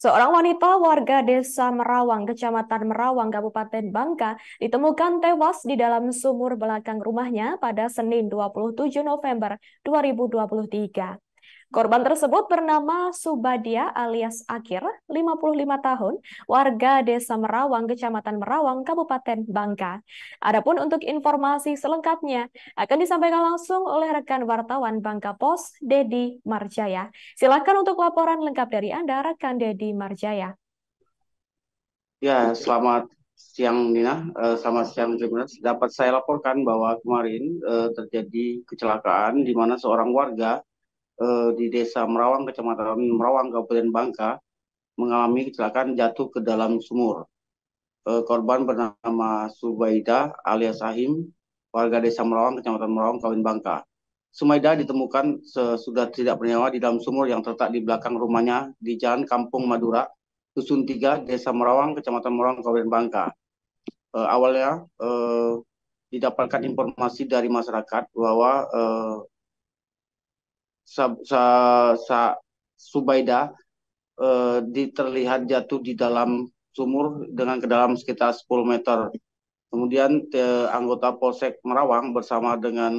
Seorang wanita warga desa Merawang, kecamatan Merawang, Kabupaten Bangka, ditemukan tewas di dalam sumur belakang rumahnya pada Senin 27 November 2023. Korban tersebut bernama Subadia alias Akir, 55 tahun, warga Desa Merawang, Kecamatan Merawang, Kabupaten Bangka. Adapun untuk informasi selengkapnya akan disampaikan langsung oleh rekan wartawan Bangka Pos, Dedi Marjaya. Silakan untuk laporan lengkap dari Anda, rekan Dedi Marjaya. Ya, selamat siang Nina, eh, selamat siang Tribuners. Dapat saya laporkan bahwa kemarin eh, terjadi kecelakaan di mana seorang warga eh, di Desa Merawang, Kecamatan Merawang, Kabupaten Bangka mengalami kecelakaan jatuh ke dalam sumur. Eh, korban bernama Subaida alias Sahim, warga Desa Merawang, Kecamatan Merawang, Kabupaten Bangka. Sumaida ditemukan sesudah tidak bernyawa di dalam sumur yang terletak di belakang rumahnya di Jalan Kampung Madura, Dusun 3, Desa Merawang, Kecamatan Merawang, Kabupaten Bangka. Uh, awalnya uh, didapatkan informasi dari masyarakat bahwa uh, sa, Subaida eh, diterlihat jatuh di dalam sumur dengan kedalaman sekitar 10 meter. Kemudian te, eh, anggota Polsek Merawang bersama dengan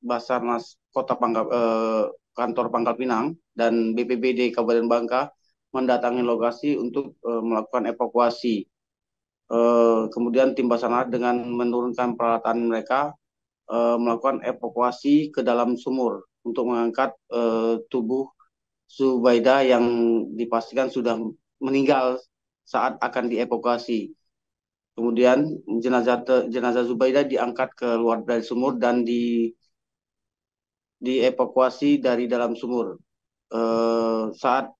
Basarnas Kota Pangkal, eh, Kantor Pangkal Pinang dan BPBD Kabupaten Bangka mendatangi lokasi untuk uh, melakukan evakuasi. Eh, kemudian tim Basarnas dengan menurunkan peralatan mereka eh, melakukan evakuasi ke dalam sumur untuk mengangkat uh, tubuh Zubaida yang dipastikan sudah meninggal saat akan dievakuasi. Kemudian jenazah jenazah Zubaida diangkat keluar dari sumur dan di dievakuasi dari dalam sumur. Uh, saat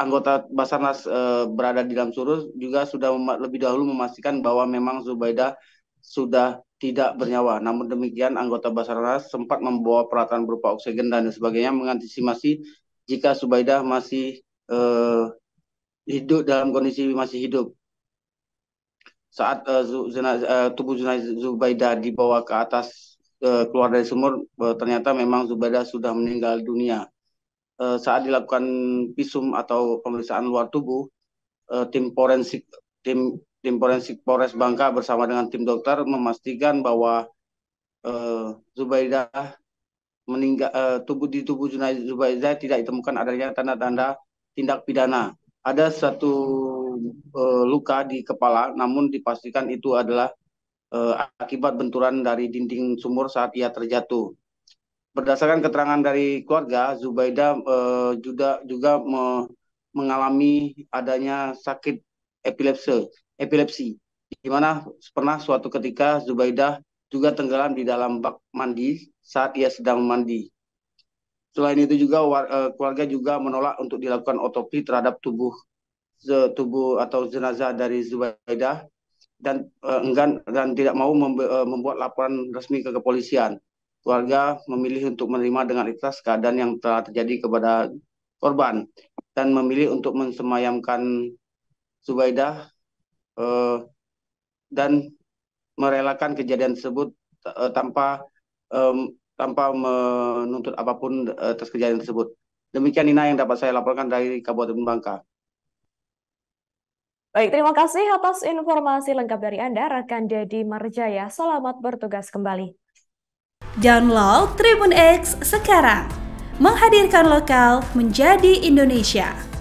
anggota Basarnas uh, berada di dalam sumur juga sudah lebih dahulu memastikan bahwa memang Zubaida sudah tidak bernyawa. Namun demikian, anggota Basarnas sempat membawa peralatan berupa oksigen dan sebagainya mengantisipasi jika Subaidah masih uh, hidup dalam kondisi masih hidup. Saat uh, eh, zuna, uh, eh, tubuh Zubaidah dibawa ke atas uh, keluar dari sumur, uh, ternyata memang Zubaidah sudah meninggal dunia. Uh, saat dilakukan visum atau pemeriksaan luar tubuh, uh, tim forensik tim tim forensik Polres Bangka bersama dengan tim dokter memastikan bahwa uh, eh, Zubaidah meninggal uh, tubuh di tubuh Zubaidah tidak ditemukan adanya tanda-tanda tindak pidana. Ada satu uh, luka di kepala, namun dipastikan itu adalah uh, akibat benturan dari dinding sumur saat ia terjatuh. Berdasarkan keterangan dari keluarga, Zubaidah uh, juga juga me mengalami adanya sakit epilepsi epilepsi. Di mana pernah suatu ketika Zubaidah juga tenggelam di dalam bak mandi saat ia sedang mandi. Selain itu juga eh, keluarga juga menolak untuk dilakukan otopsi terhadap tubuh tubuh atau jenazah dari Zubaidah dan eh, enggan dan tidak mau eh, membuat laporan resmi ke kepolisian. Keluarga memilih untuk menerima dengan ikhlas keadaan yang telah terjadi kepada korban dan memilih untuk mensemayamkan Zubaidah uh, dan merelakan kejadian tersebut uh, tanpa um, tanpa menuntut apapun uh, atas kejadian tersebut. Demikian Nina yang dapat saya laporkan dari Kabupaten Bangka. Baik, terima kasih atas informasi lengkap dari Anda, rekan Dedi Marjaya. Selamat bertugas kembali. Download Tribun X sekarang. Menghadirkan lokal menjadi Indonesia.